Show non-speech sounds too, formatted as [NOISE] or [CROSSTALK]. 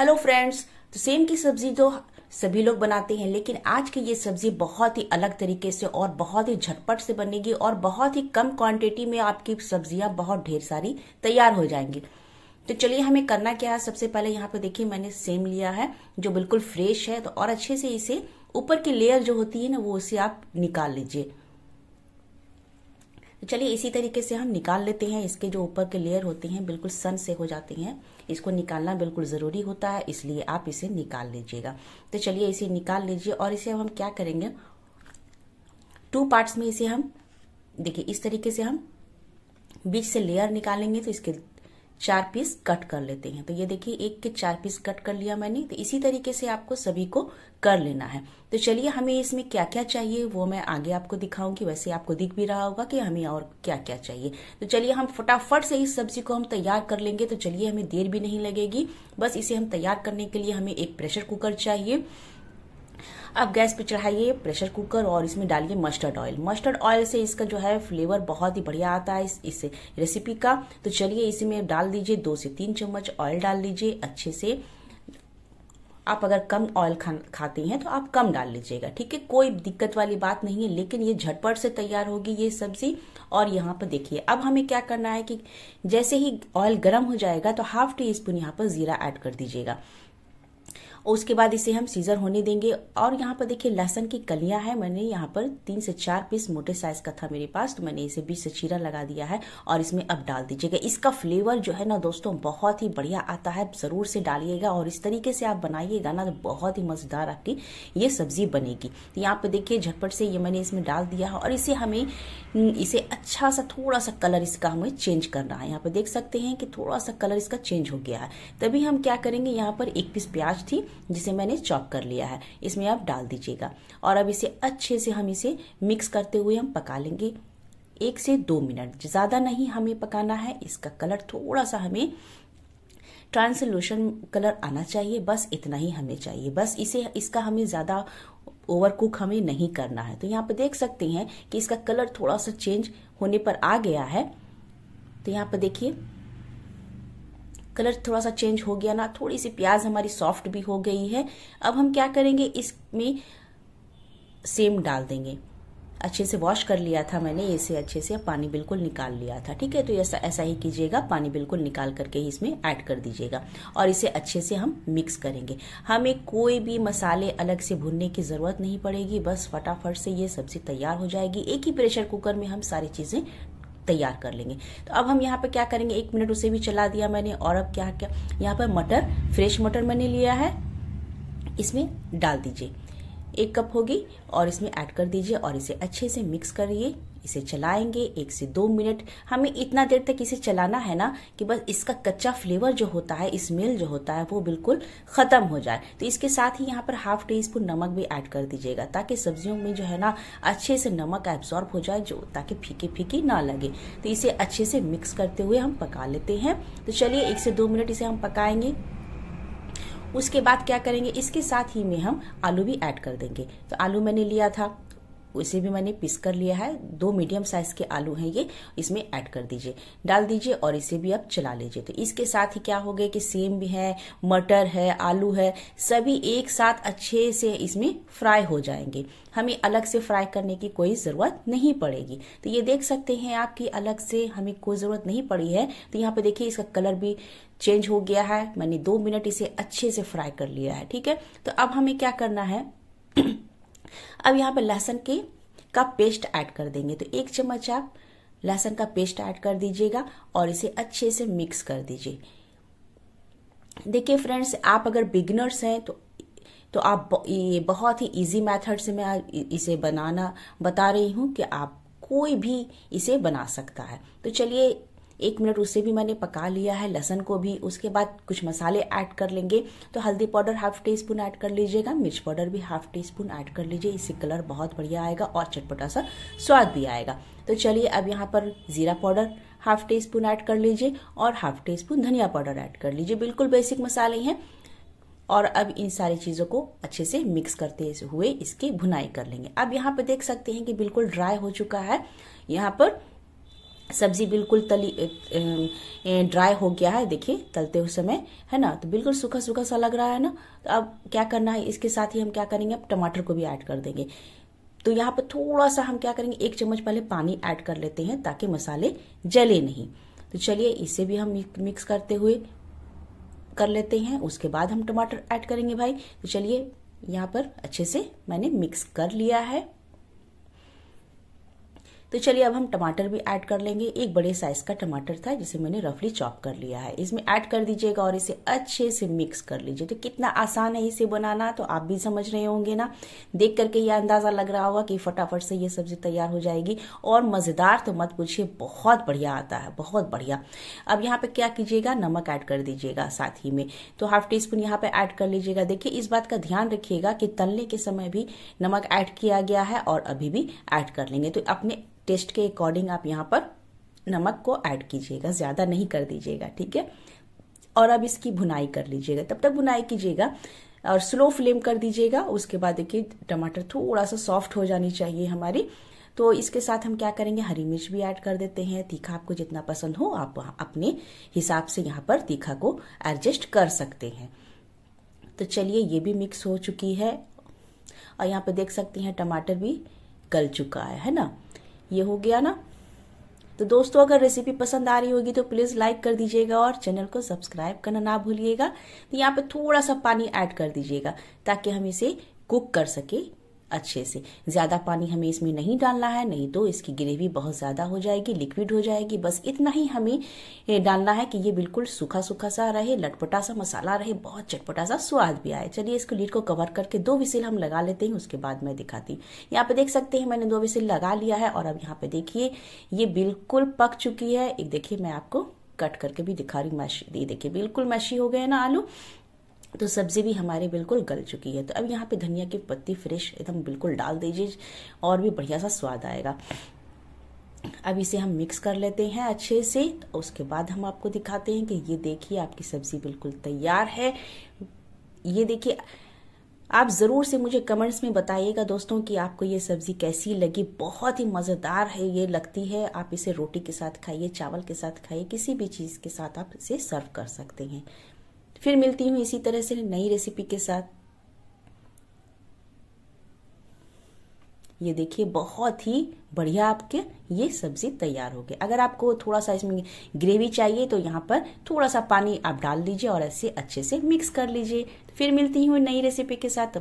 hello friends तो same की सब्जी तो सभी लोग बनाते हैं लेकिन आज की ये सब्जी बहुत ही अलग तरीके से और बहुत ही झटपट से बनेगी और बहुत ही कम क्वांटिटी में आपकी सब्जियां बहुत ढेर सारी तैयार हो जाएंगी तो चलिए हमें करना क्या है सबसे पहले यहाँ पे देखिए मैंने सेम लिया है जो बिल्कुल फ्रेश है तो और अच्छे से इसे ऊपर की लेयर जो होती है ना वो उसे आप निकाल लीजिए तो चलिए इसी तरीके से हम निकाल लेते हैं इसके जो ऊपर के लेयर होते हैं बिल्कुल सन से हो जाते हैं इसको निकालना बिल्कुल ज़रूरी होता है इसलिए आप इसे निकाल लीजिएगा तो चलिए इसे निकाल लीजिए और इसे अब हम क्या करेंगे टू पार्ट्स में इसे हम देखिए इस तरीके से हम बीच से लेयर निकालेंगे तो इसके चार पीस कट कर लेते हैं तो ये देखिए एक के चार पीस कट कर लिया मैंने तो इसी तरीके से आपको सभी को कर लेना है तो चलिए हमें इसमें क्या क्या चाहिए वो मैं आगे आपको दिखाऊंगी वैसे आपको दिख भी रहा होगा कि हमें और क्या क्या चाहिए तो चलिए हम फटाफट से इस सब्जी को हम तैयार कर लेंगे तो चलिए हमें देर भी नहीं लगेगी बस इसे हम तैयार करने के लिए हमें एक प्रेशर कुकर चाहिए अब गैस पे चढ़ाइए प्रेशर कुकर और इसमें डालिए मस्टर्ड ऑयल मस्टर्ड ऑयल से इसका जो है फ्लेवर बहुत ही बढ़िया आता है इस, इस रेसिपी का तो चलिए इसी में डाल दीजिए दो से तीन चम्मच ऑयल डाल लीजिए अच्छे से आप अगर कम ऑयल खा, खाते हैं तो आप कम डाल लीजिएगा ठीक है कोई दिक्कत वाली बात नहीं है लेकिन ये झटपट से तैयार होगी ये सब्जी और यहाँ पर देखिए अब हमें क्या करना है कि जैसे ही ऑयल गर्म हो जाएगा तो हाफ टी स्पून यहाँ पर जीरा ऐड कर दीजिएगा और उसके बाद इसे हम सीजर होने देंगे और यहाँ पर देखिए लहसन की कलियां हैं मैंने यहाँ पर तीन से चार पीस मोटे साइज का था मेरे पास तो मैंने इसे बीच से चीरा लगा दिया है और इसमें अब डाल दीजिएगा इसका फ्लेवर जो है ना दोस्तों बहुत ही बढ़िया आता है ज़रूर से डालिएगा और इस तरीके से आप बनाइएगा ना तो बहुत ही मज़ेदार आपकी ये सब्ज़ी बनेगी तो यहाँ पर देखिए झटपट से ये मैंने इसमें डाल दिया है और इसे हमें इसे अच्छा सा थोड़ा सा कलर इसका हमें चेंज करना है यहाँ पर देख सकते हैं कि थोड़ा सा कलर इसका चेंज हो गया है तभी हम क्या करेंगे यहाँ पर एक पीस प्याज थी जिसे मैंने चॉप कर लिया है इसमें आप डाल दीजिएगा और अब इसे अच्छे से हम इसे मिक्स करते हुए हम पका लेंगे एक से दो मिनट ज़्यादा नहीं हमें पकाना है इसका कलर थोड़ा सा हमें ट्रांसल्यूशन कलर आना चाहिए बस इतना ही हमें चाहिए बस इसे इसका हमें ज़्यादा ओवर कुक हमें नहीं करना है तो यहाँ पर देख सकते हैं कि इसका कलर थोड़ा सा चेंज होने पर आ गया है तो यहाँ पर देखिए कलर थोड़ा सा चेंज हो गया ना थोड़ी सी प्याज हमारी सॉफ्ट भी हो गई है अब हम क्या करेंगे इसमें सेम डाल देंगे अच्छे से वॉश कर लिया था मैंने इसे अच्छे से पानी बिल्कुल निकाल लिया था ठीक है तो ऐसा ऐसा ही कीजिएगा पानी बिल्कुल निकाल करके ही इसमें ऐड कर दीजिएगा और इसे अच्छे से हम मिक्स करेंगे हमें कोई भी मसाले अलग से भुनने की ज़रूरत नहीं पड़ेगी बस फटाफट से ये सब्जी तैयार हो जाएगी एक ही प्रेशर कुकर में हम सारी चीज़ें तैयार कर लेंगे तो अब हम यहाँ पर क्या करेंगे एक मिनट उसे भी चला दिया मैंने और अब क्या क्या यहाँ पर मटर फ्रेश मटर मैंने लिया है इसमें डाल दीजिए एक कप होगी और इसमें ऐड कर दीजिए और इसे अच्छे से मिक्स करिए इसे चलाएंगे एक से दो मिनट हमें इतना देर तक इसे चलाना है ना कि बस इसका कच्चा फ्लेवर जो होता है स्मेल जो होता है वो बिल्कुल ख़त्म हो जाए तो इसके साथ ही यहाँ पर हाफ टी स्पून नमक भी ऐड कर दीजिएगा ताकि सब्जियों में जो है ना अच्छे से नमक एब्जॉर्ब हो जाए जो ताकि फीकी फीकी ना लगे तो इसे अच्छे से मिक्स करते हुए हम पका लेते हैं तो चलिए एक से दो मिनट इसे हम पकाएंगे उसके बाद क्या करेंगे इसके साथ ही में हम आलू भी ऐड कर देंगे तो आलू मैंने लिया था उसे भी मैंने पिस कर लिया है दो मीडियम साइज के आलू हैं ये इसमें ऐड कर दीजिए डाल दीजिए और इसे भी आप चला लीजिए तो इसके साथ ही क्या हो गया कि सेम भी है मटर है आलू है सभी एक साथ अच्छे से इसमें फ्राई हो जाएंगे हमें अलग से फ्राई करने की कोई ज़रूरत नहीं पड़ेगी तो ये देख सकते हैं आप कि अलग से हमें कोई ज़रूरत नहीं पड़ी है तो यहाँ पे देखिए इसका कलर भी चेंज हो गया है मैंने दो मिनट इसे अच्छे से फ्राई कर लिया है ठीक है तो अब हमें क्या करना है [CLEARS THROAT] अब यहाँ पे लहसुन के का पेस्ट ऐड कर देंगे तो एक चम्मच आप लहसुन का पेस्ट ऐड कर दीजिएगा और इसे अच्छे से मिक्स कर दीजिए देखिए फ्रेंड्स आप अगर बिगनर्स हैं तो तो आप ये बहुत ही इजी मेथड से मैं इसे बनाना बता रही हूं कि आप कोई भी इसे बना सकता है तो चलिए एक मिनट उसे भी मैंने पका लिया है लहसन को भी उसके बाद कुछ मसाले ऐड कर लेंगे तो हल्दी powder half teaspoon add कर लीजिएगा मिर्च पाउडर भी हाफ टी स्पून ऐड कर लीजिए इससे कलर बहुत बढ़िया आएगा और चटपटा सा स्वाद भी आएगा तो चलिए अब यहाँ पर ज़ीरा powder half teaspoon add कर लीजिए और हाफ टी स्पून धनिया पाउडर ऐड कर लीजिए बिल्कुल बेसिक मसाले हैं और अब इन सारी चीज़ों को अच्छे से मिक्स करते हुए इसकी भुनाई कर लेंगे अब यहाँ पर देख सकते हैं कि बिल्कुल ड्राई हो चुका है यहाँ पर सब्जी बिल्कुल तली ड्राई हो गया है देखिए तलते हुए समय है ना तो बिल्कुल सूखा सूखा सा लग रहा है ना तो अब क्या करना है इसके साथ ही हम क्या करेंगे अब टमाटर को भी ऐड कर देंगे तो यहाँ पर थोड़ा सा हम क्या करेंगे एक चम्मच पहले पानी ऐड कर लेते हैं ताकि मसाले जले नहीं तो चलिए इसे भी हम मिक्स करते हुए कर लेते हैं उसके बाद हम टमाटर ऐड करेंगे भाई तो चलिए यहाँ पर अच्छे से मैंने मिक्स कर लिया है तो चलिए अब हम टमाटर भी ऐड कर लेंगे एक बड़े साइज का टमाटर था जिसे मैंने रफली चॉप कर लिया है इसमें ऐड कर दीजिएगा और इसे अच्छे से मिक्स कर लीजिए तो कितना आसान है इसे बनाना तो आप भी समझ रहे होंगे ना देख करके ये अंदाज़ा लग रहा होगा कि फटाफट से ये सब्जी तैयार हो जाएगी और मज़ेदार तो मत पूछिए बहुत बढ़िया आता है बहुत बढ़िया अब यहाँ पे क्या कीजिएगा नमक ऐड कर दीजिएगा साथ ही में तो हाफ टी स्पून यहाँ पे ऐड कर लीजिएगा देखिए इस बात का ध्यान रखिएगा कि तलने के समय भी नमक ऐड किया गया है और अभी भी ऐड कर लेंगे तो अपने टेस्ट के अकॉर्डिंग आप यहाँ पर नमक को ऐड कीजिएगा ज़्यादा नहीं कर दीजिएगा ठीक है और अब इसकी भुनाई कर लीजिएगा तब तक भुनाई कीजिएगा और स्लो फ्लेम कर दीजिएगा उसके बाद देखिए टमाटर थोड़ा सा सॉफ्ट हो जानी चाहिए हमारी तो इसके साथ हम क्या करेंगे हरी मिर्च भी ऐड कर देते हैं तीखा आपको जितना पसंद हो आप अपने हिसाब से यहाँ पर तीखा को एडजस्ट कर सकते हैं तो चलिए ये भी मिक्स हो चुकी है और यहाँ पर देख सकते हैं टमाटर भी गल चुका है है ना ये हो गया ना तो दोस्तों अगर रेसिपी पसंद आ रही होगी तो प्लीज़ लाइक कर दीजिएगा और चैनल को सब्सक्राइब करना ना भूलिएगा तो यहाँ पे थोड़ा सा पानी ऐड कर दीजिएगा ताकि हम इसे कुक कर सके अच्छे से ज़्यादा पानी हमें इसमें नहीं डालना है नहीं तो इसकी ग्रेवी बहुत ज़्यादा हो जाएगी लिक्विड हो जाएगी बस इतना ही हमें डालना है कि ये बिल्कुल सूखा सूखा सा रहे लटपटा सा मसाला रहे बहुत चटपटा सा स्वाद भी आए चलिए इसको लीड को कवर करके दो विसिल हम लगा लेते हैं उसके बाद मैं दिखाती हूँ यहाँ पे देख सकते हैं मैंने दो विसिल लगा लिया है और अब यहाँ पे देखिए ये बिल्कुल पक चुकी है एक देखिए मैं आपको कट करके भी दिखा रही मैशी देखिए बिल्कुल मैशी हो गए ना आलू तो सब्ज़ी भी हमारी बिल्कुल गल चुकी है तो अब यहाँ पे धनिया की पत्ती फ्रेश एकदम बिल्कुल डाल दीजिए और भी बढ़िया सा स्वाद आएगा अब इसे हम मिक्स कर लेते हैं अच्छे से तो उसके बाद हम आपको दिखाते हैं कि ये देखिए आपकी सब्ज़ी बिल्कुल तैयार है ये देखिए आप ज़रूर से मुझे कमेंट्स में बताइएगा दोस्तों कि आपको ये सब्ज़ी कैसी लगी बहुत ही मज़ेदार है ये लगती है आप इसे रोटी के साथ खाइए चावल के साथ खाइए किसी भी चीज़ के साथ आप इसे सर्व कर सकते हैं फिर मिलती हूँ इसी तरह से नई रेसिपी के साथ ये देखिए बहुत ही बढ़िया आपके ये सब्जी तैयार हो गई अगर आपको थोड़ा सा इसमें ग्रेवी चाहिए तो यहाँ पर थोड़ा सा पानी आप डाल दीजिए और ऐसे अच्छे से मिक्स कर लीजिए फिर मिलती हूँ नई रेसिपी के साथ